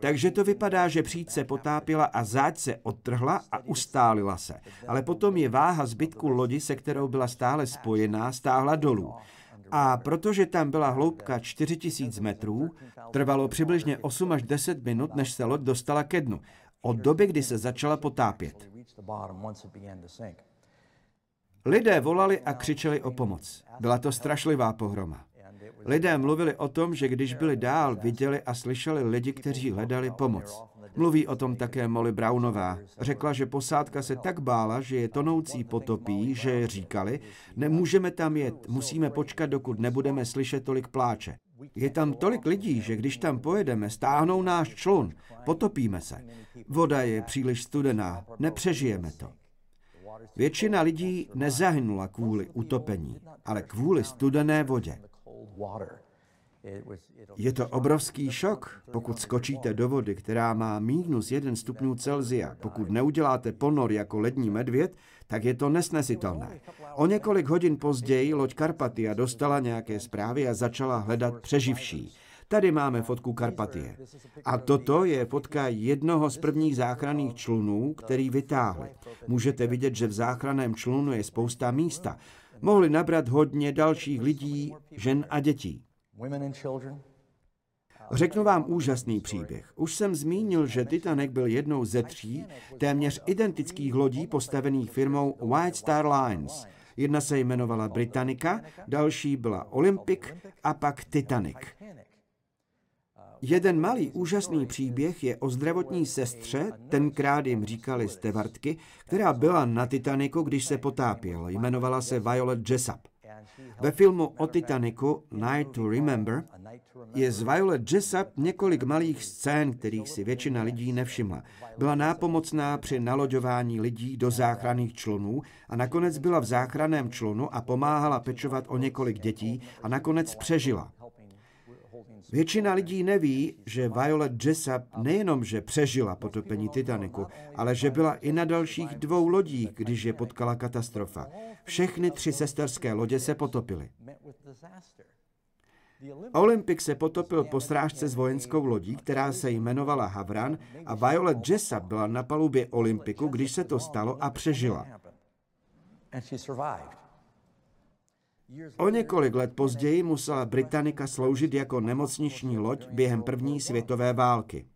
S1: Takže to vypadá, že příď se potápila a záď se odtrhla a ustálila se. Ale potom je váha zbytku lodi, se kterou byla stále spojená, stáhla dolů. A protože tam byla hloubka 4000 metrů, trvalo přibližně 8 až 10 minut, než se loď dostala ke dnu. Od doby, kdy se začala potápět. Lidé volali a křičeli o pomoc. Byla to strašlivá pohroma. Lidé mluvili o tom, že když byli dál, viděli a slyšeli lidi, kteří hledali pomoc. Mluví o tom také Molly Brownová. Řekla, že posádka se tak bála, že je tonoucí potopí, že říkali, nemůžeme tam jet, musíme počkat, dokud nebudeme slyšet tolik pláče. Je tam tolik lidí, že když tam pojedeme, stáhnou náš člun, potopíme se. Voda je příliš studená, nepřežijeme to. Většina lidí nezahynula kvůli utopení, ale kvůli studené vodě. water. Je to obrovský šok, pokud skočíte do vody, která má mínus 1 stupňů Celzia. Pokud neuděláte ponor jako lední medvěd, tak je to nesnesitelné. O několik hodin později loď Karpatia dostala nějaké zprávy a začala hledat přeživší. Tady máme fotku Karpatie. A toto je fotka jednoho z prvních záchranných člunů, který vytáhli. Můžete vidět, že v záchranném člunu je spousta místa. Mohli nabrat hodně dalších lidí, žen a dětí. Řeknu vám úžasný příběh. Už jsem zmínil, že Titanic byl jednou ze tří téměř identických lodí postavených firmou White Star Lines. Jedna se jmenovala Britannica, další byla Olympic a pak Titanic. Jeden malý úžasný příběh je o zdravotní sestře, tenkrát jim říkali stevartky, která byla na Titaniku, když se potápěl. Jmenovala se Violet Jessup. Ve filmu o Titaniku Night to Remember je z Violet Jessup několik malých scén, kterých si většina lidí nevšimla. Byla nápomocná při naloďování lidí do záchranných člunů a nakonec byla v záchranném člunu a pomáhala pečovat o několik dětí a nakonec přežila. Většina lidí neví, že Violet Jessup nejenom, že přežila potopení Titaniku, ale že byla i na dalších dvou lodích, když je potkala katastrofa. Všechny tři sesterské lodě se potopily. Olympik se potopil po strážce s vojenskou lodí, která se jmenovala Havran a Violet Jessup byla na palubě Olympiku, když se to stalo a přežila. And she survived. O několik let později musela Britannika sloužit jako nemocniční loď během první světové války.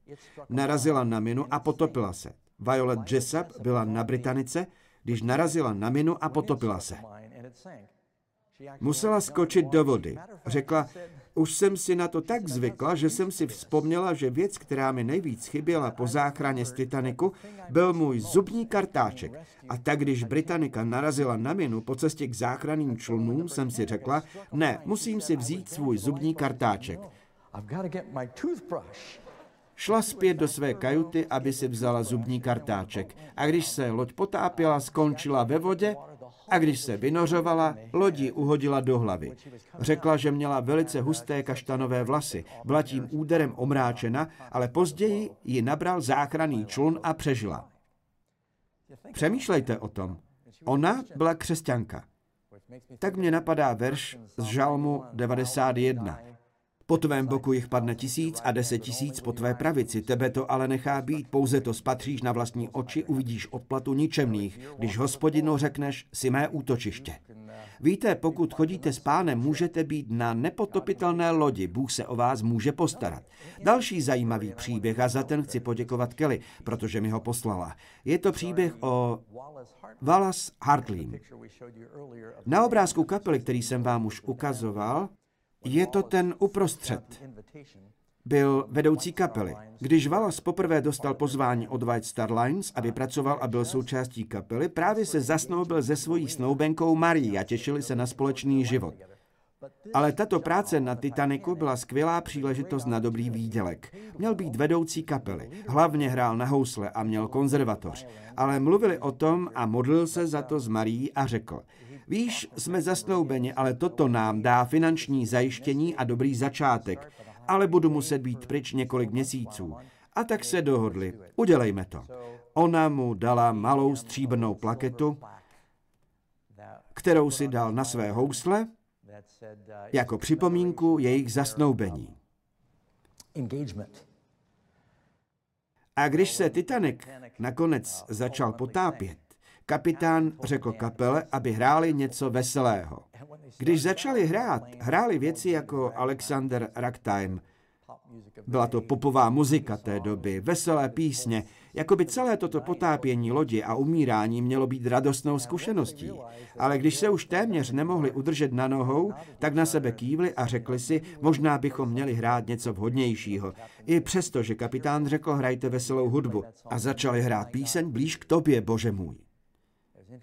S1: Narazila na minu a potopila se. Violet Jessup byla na Britanice, když narazila na minu a potopila se. Musela skočit do vody. Řekla, už jsem si na to tak zvykla, že jsem si vzpomněla, že věc, která mi nejvíc chyběla po záchraně z Titaniku, byl můj zubní kartáček. A tak, když Britanika narazila na minu po cestě k záchranným člunům, jsem si řekla, ne, musím si vzít svůj zubní kartáček. Šla zpět do své kajuty, aby si vzala zubní kartáček. A když se loď potápěla, skončila ve vodě a když se vynořovala, lodí uhodila do hlavy. Řekla, že měla velice husté kaštanové vlasy, byla tím úderem omráčena, ale později ji nabral záchranný člun a přežila. Přemýšlejte o tom. Ona byla křesťanka. Tak mě napadá verš z Žalmu 91. Po tvém boku jich padne tisíc a deset tisíc po tvé pravici, tebe to ale nechá být, pouze to spatříš na vlastní oči, uvidíš odplatu ničemných, když hospodinu řekneš, si mé útočiště. Víte, pokud chodíte s pánem, můžete být na nepotopitelné lodi, Bůh se o vás může postarat. Další zajímavý příběh a za ten chci poděkovat Kelly, protože mi ho poslala. Je to příběh o Wallace Hartleym. Na obrázku kapely, který jsem vám už ukazoval, je to ten uprostřed. Byl vedoucí kapely. Když Wallace poprvé dostal pozvání od White Star Lines, aby pracoval a byl součástí kapely, právě se zasnoubil se svojí snoubenkou Marie a těšili se na společný život. Ale tato práce na Titaniku byla skvělá příležitost na dobrý výdělek. Měl být vedoucí kapely, hlavně hrál na housle a měl konzervatoř. Ale mluvili o tom a modlil se za to s Marí a řekl – Víš, jsme zasnoubeni, ale toto nám dá finanční zajištění a dobrý začátek. Ale budu muset být pryč několik měsíců. A tak se dohodli. Udělejme to. Ona mu dala malou stříbrnou plaketu, kterou si dal na své housle, jako připomínku jejich zasnoubení. A když se Titanic nakonec začal potápět, Kapitán řekl kapele, aby hráli něco veselého. Když začali hrát, hráli věci jako Alexander Ragtime. Byla to popová muzika té doby, veselé písně, jako by celé toto potápění lodi a umírání mělo být radostnou zkušeností. Ale když se už téměř nemohli udržet na nohou, tak na sebe kývli a řekli si, možná bychom měli hrát něco vhodnějšího. I přesto, že kapitán řekl, hrajte veselou hudbu a začali hrát píseň blíž k tobě, bože můj.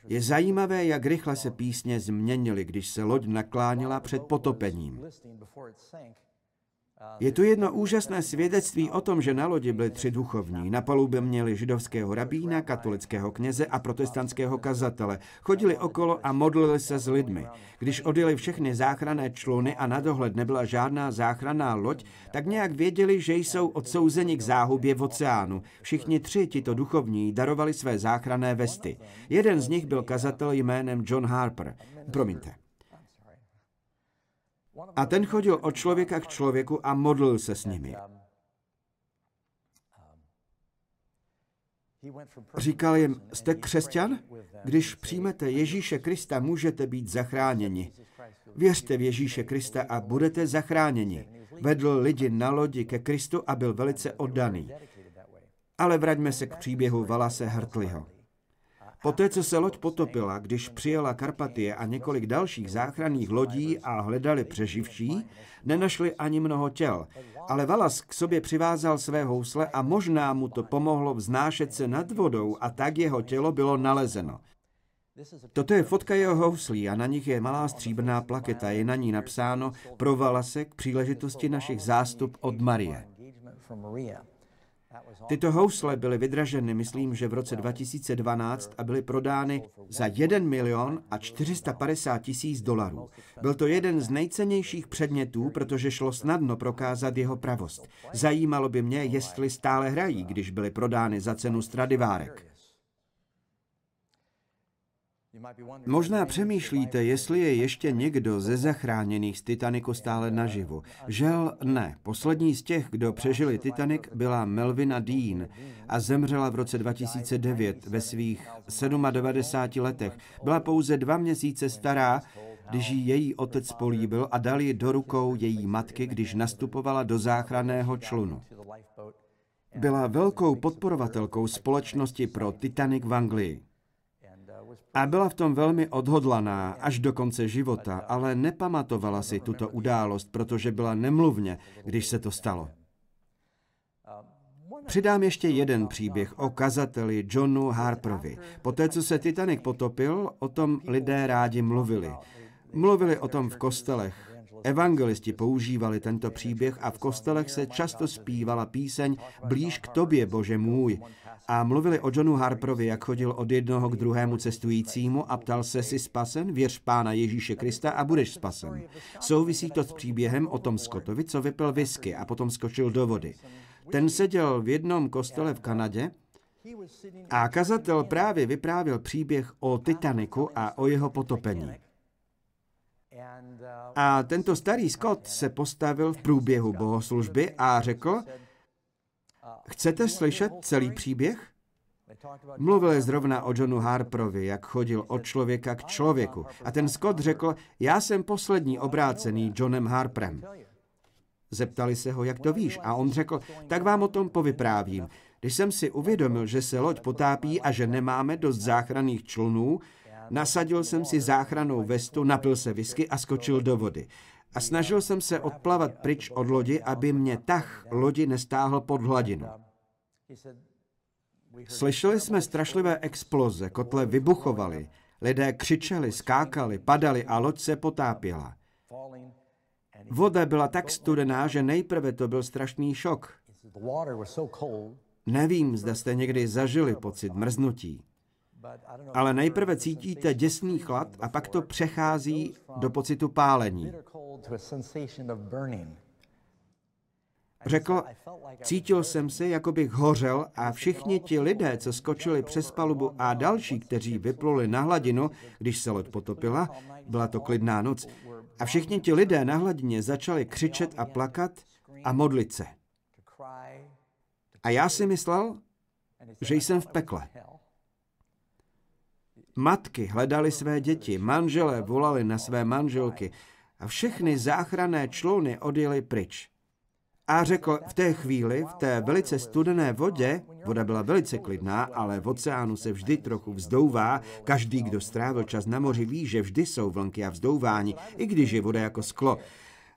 S1: Je zajímavé, jak rychle se písně změnily, když se loď naklánila před potopením. Je tu jedno úžasné svědectví o tom, že na lodi byli tři duchovní. Na palubě měli židovského rabína, katolického kněze a protestantského kazatele. Chodili okolo a modlili se s lidmi. Když odjeli všechny záchranné čluny a na dohled nebyla žádná záchranná loď, tak nějak věděli, že jsou odsouzeni k záhubě v oceánu. Všichni tři tito duchovní darovali své záchranné vesty. Jeden z nich byl kazatel jménem John Harper. Promiňte. A ten chodil od člověka k člověku a modlil se s nimi.
S2: Říkal jim, jste křesťan? Když
S1: přijmete Ježíše Krista, můžete být zachráněni. Věřte v Ježíše Krista a budete zachráněni. Vedl lidi na lodi ke Kristu a byl velice oddaný. Ale vraťme se k příběhu Valase Hrtliho. Poté, co se loď potopila, když přijela Karpatie a několik dalších záchranných lodí a hledali přeživší, nenašli ani mnoho těl. Ale Valas k sobě přivázal své housle a možná mu to pomohlo vznášet se nad vodou a tak jeho tělo bylo nalezeno. Toto je fotka jeho houslí a na nich je malá stříbrná plaketa. Je na ní napsáno pro Valase k příležitosti našich zástup od Marie. Tyto housle byly vydraženy, myslím, že v roce 2012 a byly prodány za 1 milion a 450 tisíc dolarů. Byl to jeden z nejcennějších předmětů, protože šlo snadno prokázat jeho pravost. Zajímalo by mě, jestli stále hrají, když byly prodány za cenu Stradivárek. Možná přemýšlíte, jestli je ještě někdo ze zachráněných z Titaniku stále naživu. Žel ne. Poslední z těch, kdo přežili Titanic, byla Melvina Dean a zemřela v roce 2009 ve svých 97 letech. Byla pouze dva měsíce stará, když ji její otec políbil a dal ji do rukou její matky, když nastupovala do záchranného člunu. Byla velkou podporovatelkou společnosti pro Titanic v Anglii a byla v tom velmi odhodlaná až do konce života, ale nepamatovala si tuto událost, protože byla nemluvně, když se to stalo. Přidám ještě jeden příběh o kazateli Johnu Po Poté, co se Titanic potopil, o tom lidé rádi mluvili. Mluvili o tom v kostelech, Evangelisti používali tento příběh a v kostelech se často zpívala píseň Blíž k tobě, Bože můj. A mluvili o Johnu Harperovi, jak chodil od jednoho k druhému cestujícímu a ptal se, si spasen? Věř Pána Ježíše Krista a budeš spasen. Souvisí to s příběhem o tom Skotovi, co vypil whisky a potom skočil do vody. Ten seděl v jednom kostele v Kanadě a kazatel právě vyprávěl příběh o Titaniku a o jeho potopení. Uh, a tento starý Scott se postavil v průběhu bohoslužby a řekl, chcete slyšet celý příběh? Mluvili zrovna o Johnu Harprovi, jak chodil od člověka k člověku. A ten Scott řekl, já jsem poslední obrácený Johnem Harprem. Zeptali se ho, jak to víš, a on řekl, tak vám o tom povyprávím. Když jsem si uvědomil, že se loď potápí a že nemáme dost záchranných člunů, Nasadil jsem si záchranou vestu, napil se whisky a skočil do vody. A snažil jsem se odplavat pryč od lodi, aby mě tah lodi nestáhl pod hladinu. Slyšeli jsme strašlivé exploze, kotle vybuchovaly, lidé křičeli, skákali, padali a loď se potápěla. Voda byla tak studená, že nejprve to byl strašný šok. Nevím, zda jste někdy zažili pocit mrznutí. Ale nejprve cítíte děsný chlad a pak to přechází do pocitu pálení. Řekl, cítil jsem se, jako bych hořel a všichni ti lidé, co skočili přes palubu a další, kteří vypluli na hladinu, když se loď potopila, byla to klidná noc, a všichni ti lidé na hladině začali křičet a plakat a modlit se. A já si myslel, že jsem v pekle. Matky hledali své děti, manželé volali na své manželky a všechny záchranné čluny odjeli pryč. A řekl, v té chvíli, v té velice studené vodě, voda byla velice klidná, ale v oceánu se vždy trochu vzdouvá, každý, kdo strávil čas na moři, ví, že vždy jsou vlnky a vzdouvání, i když je voda jako sklo.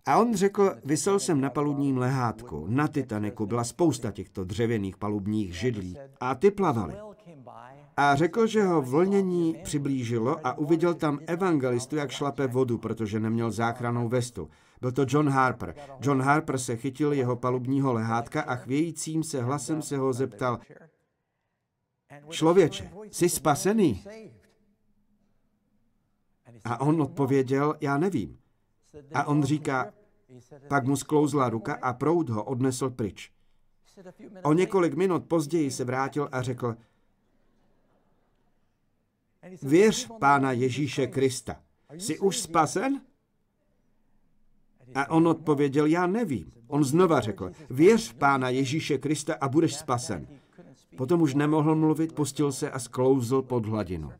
S1: A on řekl, vysel jsem na palubním lehátku. Na Titaniku byla spousta těchto dřevěných palubních židlí a ty plavaly. A řekl, že ho vlnění přiblížilo a uviděl tam evangelistu, jak šlape vodu, protože neměl záchranou vestu. Byl to John Harper. John Harper se chytil jeho palubního lehátka a chvějícím se hlasem se ho zeptal, člověče, jsi spasený? A on odpověděl, já nevím. A on říká, pak mu sklouzla ruka a proud ho odnesl pryč. O několik minut později se vrátil a řekl, Věř Pána Ježíše Krista. Jsi už spasen? A on odpověděl, já nevím. On znova řekl, věř Pána Ježíše Krista a budeš spasen. Potom už nemohl mluvit, pustil se a sklouzl pod hladinu.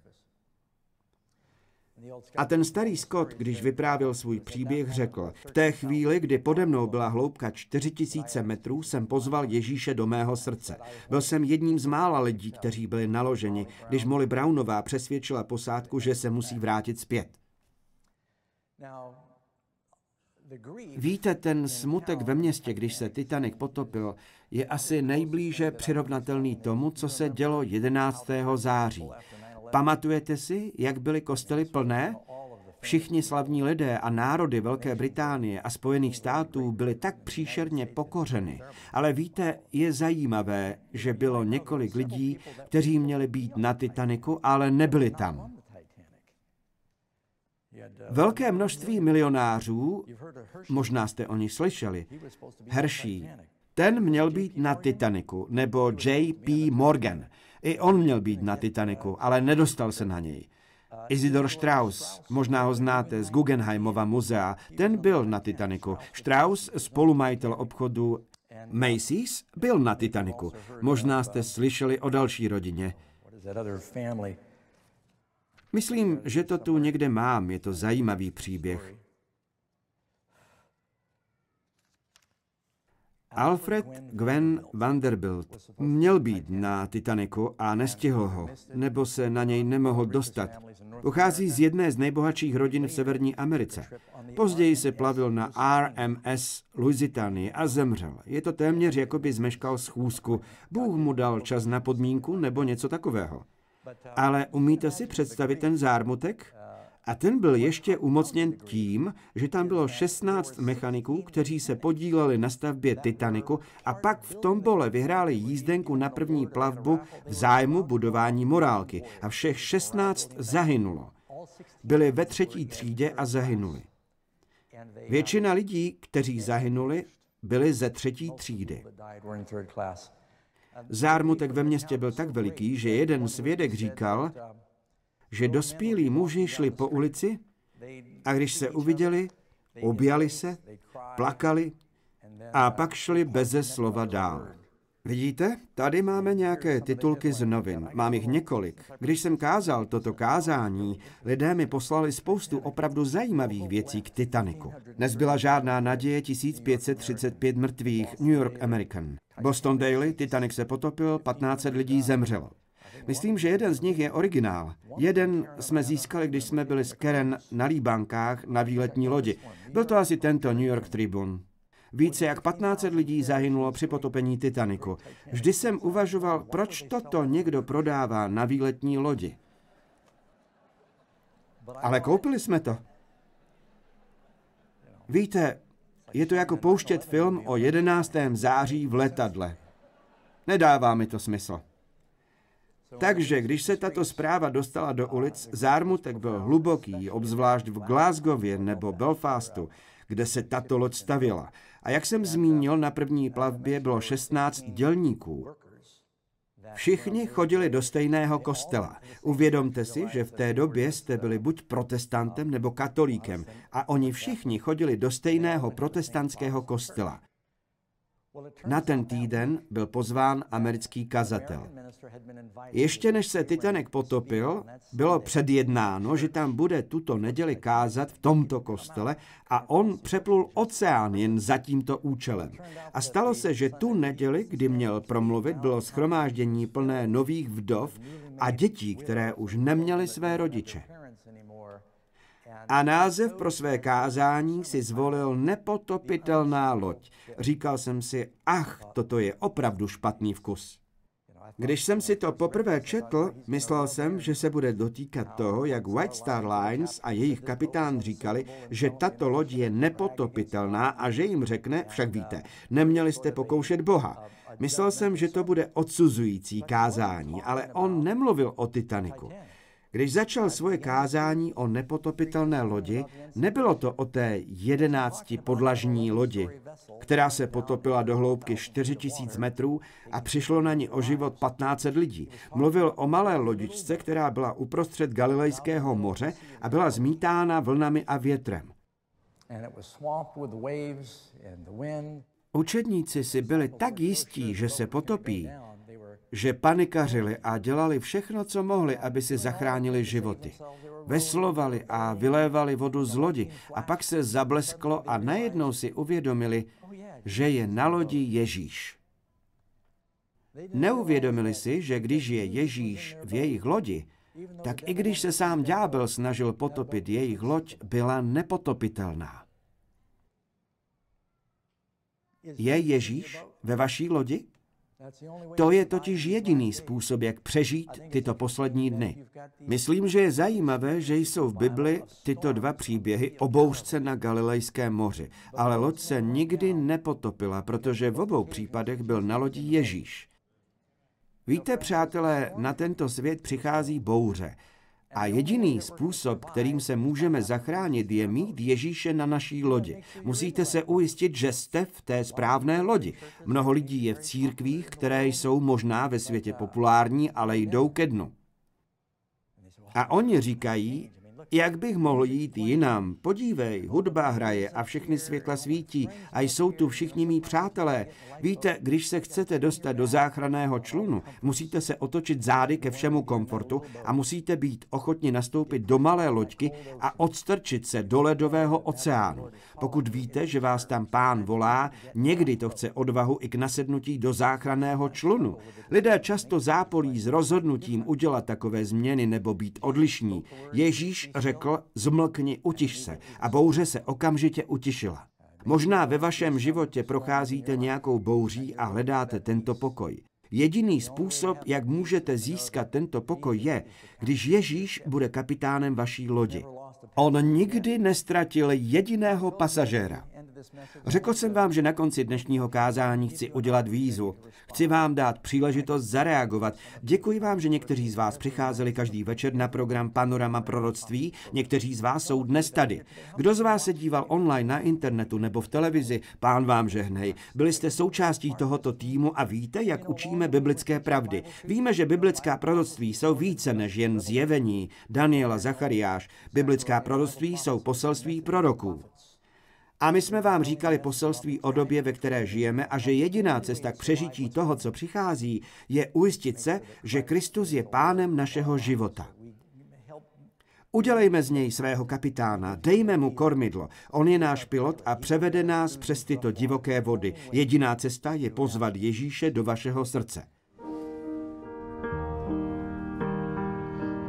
S1: A ten starý Scott, když vyprávěl svůj příběh, řekl, v té chvíli, kdy pode mnou byla hloubka 4000 metrů, jsem pozval Ježíše do mého srdce. Byl jsem jedním z mála lidí, kteří byli naloženi, když Molly Brownová přesvědčila posádku, že se musí vrátit zpět. Víte, ten smutek ve městě, když se Titanic potopil, je asi nejblíže přirovnatelný tomu, co se dělo 11. září. Pamatujete si, jak byly kostely plné? Všichni slavní lidé a národy Velké Británie a Spojených států byly tak příšerně pokořeny. Ale víte, je zajímavé, že bylo několik lidí, kteří měli být na Titaniku, ale nebyli tam. Velké množství milionářů, možná jste o nich slyšeli, Hershey, ten měl být na Titaniku, nebo J.P. Morgan – i on měl být na Titaniku, ale nedostal se na něj. Isidor Strauss, možná ho znáte z Guggenheimova muzea, ten byl na Titaniku. Strauss, spolumajitel obchodu Macy's, byl na Titaniku. Možná jste slyšeli o další rodině. Myslím, že to tu někde mám, je to zajímavý příběh. Alfred Gwen Vanderbilt měl být na Titaniku a nestihl ho, nebo se na něj nemohl dostat. Pochází z jedné z nejbohatších rodin v Severní Americe. Později se plavil na RMS Lusitany a zemřel. Je to téměř, jako by zmeškal schůzku. Bůh mu dal čas na podmínku nebo něco takového. Ale umíte si představit ten zármutek? A ten byl ještě umocněn tím, že tam bylo 16 mechaniků, kteří se podíleli na stavbě Titaniku a pak v tombole vyhráli jízdenku na první plavbu v zájmu budování morálky a všech 16 zahynulo. Byli ve třetí třídě a zahynuli. Většina lidí, kteří zahynuli, byli ze třetí třídy. Zármutek ve městě byl tak veliký, že jeden svědek říkal, že dospělí muži šli po ulici a když se uviděli, objali se, plakali a pak šli beze slova dál. Vidíte, tady máme nějaké titulky z novin. Mám jich několik. Když jsem kázal toto kázání, lidé mi poslali spoustu opravdu zajímavých věcí k Titaniku. Nezbyla žádná naděje 1535 mrtvých, New York American. Boston Daily, Titanic se potopil, 15 lidí zemřelo. Myslím, že jeden z nich je originál. Jeden jsme získali, když jsme byli s Karen na Líbankách na výletní lodi. Byl to asi tento New York Tribune. Více jak 1500 lidí zahynulo při potopení Titaniku. Vždy jsem uvažoval, proč toto někdo prodává na výletní lodi. Ale koupili jsme to. Víte, je to jako pouštět film o 11. září v letadle. Nedává mi to smysl. Takže když se tato zpráva dostala do ulic, zármutek byl hluboký, obzvlášť v Glasgowě nebo Belfastu, kde se tato loď stavila. A jak jsem zmínil, na první plavbě bylo 16 dělníků. Všichni chodili do stejného kostela. Uvědomte si, že v té době jste byli buď protestantem nebo katolíkem a oni všichni chodili do stejného protestantského kostela. Na ten týden byl pozván americký kazatel. Ještě než se Titanic potopil, bylo předjednáno, že tam bude tuto neděli kázat v tomto kostele a on přeplul oceán jen za tímto účelem. A stalo se, že tu neděli, kdy měl promluvit, bylo schromáždění plné nových vdov a dětí, které už neměly své rodiče. A název pro své kázání si zvolil nepotopitelná loď. Říkal jsem si, ach, toto je opravdu špatný vkus. Když jsem si to poprvé četl, myslel jsem, že se bude dotýkat toho, jak White Star Lines a jejich kapitán říkali, že tato loď je nepotopitelná a že jim řekne, však víte, neměli jste pokoušet Boha. Myslel jsem, že to bude odsuzující kázání, ale on nemluvil o Titaniku. Když začal svoje kázání o nepotopitelné lodi, nebylo to o té jedenácti podlažní lodi, která se potopila do hloubky 4000 metrů a přišlo na ní o život 1500 lidí. Mluvil o malé lodičce, která byla uprostřed Galilejského moře a byla zmítána vlnami a větrem. Učedníci si byli tak jistí, že se potopí, že panikařili a dělali všechno, co mohli, aby si zachránili životy. Veslovali a vylévali vodu z lodi a pak se zablesklo a najednou si uvědomili, že je na lodi Ježíš. Neuvědomili si, že když je Ježíš v jejich lodi, tak i když se sám ďábel snažil potopit jejich loď, byla nepotopitelná. Je Ježíš ve vaší lodi? To je totiž jediný způsob, jak přežít tyto poslední dny. Myslím, že je zajímavé, že jsou v Bibli tyto dva příběhy o bouřce na Galilejském moři, ale loď se nikdy nepotopila, protože v obou případech byl na lodi Ježíš. Víte, přátelé, na tento svět přichází bouře a jediný způsob, kterým se můžeme zachránit, je mít Ježíše na naší lodi. Musíte se ujistit, že jste v té správné lodi. Mnoho lidí je v církvích, které jsou možná ve světě populární, ale jdou ke dnu. A oni říkají, jak bych mohl jít jinam? Podívej, hudba hraje a všechny světla svítí a jsou tu všichni mý přátelé. Víte, když se chcete dostat do záchranného člunu, musíte se otočit zády ke všemu komfortu a musíte být ochotni nastoupit do malé loďky a odstrčit se do ledového oceánu. Pokud víte, že vás tam pán volá, někdy to chce odvahu i k nasednutí do záchranného člunu. Lidé často zápolí s rozhodnutím udělat takové změny nebo být odlišní. Ježíš řekl, zmlkni, utiš se. A bouře se okamžitě utišila. Možná ve vašem životě procházíte nějakou bouří a hledáte tento pokoj. Jediný způsob, jak můžete získat tento pokoj, je, když Ježíš bude kapitánem vaší lodi. On nikdy nestratil jediného pasažéra. Řekl jsem vám, že na konci dnešního kázání chci udělat výzvu. Chci vám dát příležitost zareagovat. Děkuji vám, že někteří z vás přicházeli každý večer na program Panorama proroctví, někteří z vás jsou dnes tady. Kdo z vás se díval online na internetu nebo v televizi, pán vám žehnej. Byli jste součástí tohoto týmu a víte, jak učíme biblické pravdy. Víme, že biblická proroctví jsou více než jen zjevení Daniela Zachariáš. Biblická proroctví jsou poselství proroků. A my jsme vám říkali poselství o době, ve které žijeme a že jediná cesta k přežití toho, co přichází, je ujistit se, že Kristus je pánem našeho života. Udělejme z něj svého kapitána, dejme mu kormidlo. On je náš pilot a převede nás přes tyto divoké vody. Jediná cesta je pozvat Ježíše do vašeho srdce.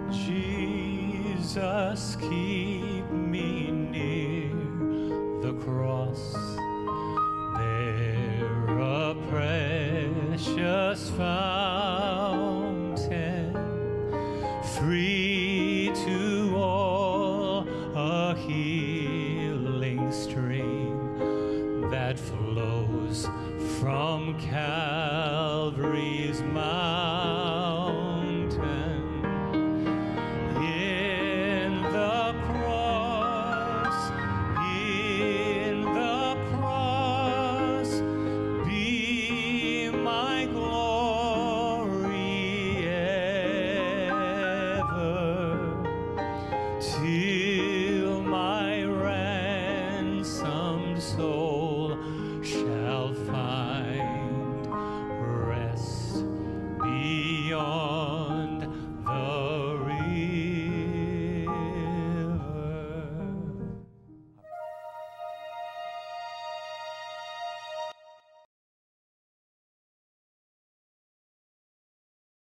S2: Jesus, keep cross. they a precious fountain, free to all, a healing stream that flows from Calvary.